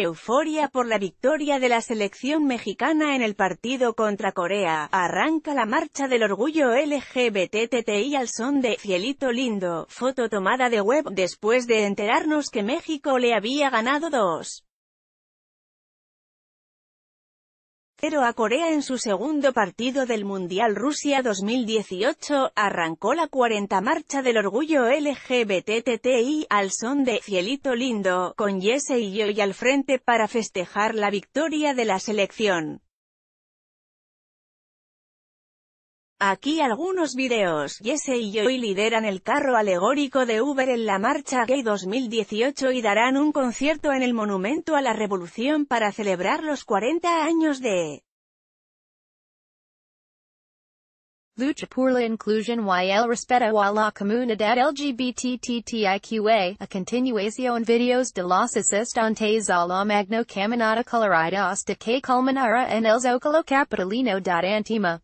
Euforia por la victoria de la selección mexicana en el partido contra Corea, arranca la marcha del orgullo LGBTTI al son de Cielito Lindo, foto tomada de web, después de enterarnos que México le había ganado dos. a Corea en su segundo partido del Mundial Rusia 2018, arrancó la 40 marcha del orgullo LGBTTI al son de Cielito Lindo, con Jesse y yo al frente para festejar la victoria de la selección. Aquí algunos videos. Jesse y yo lideran el carro alegórico de Uber en la marcha Gay 2018 y darán un concierto en el Monumento a la Revolución para celebrar los 40 años de Lucha por la inclusión y el respeto a la comunidad LGBTTIQA, a continuación videos de los asistentes a la magno caminata colorida hasta que culminara en el Zócalo Capitolino. Antima.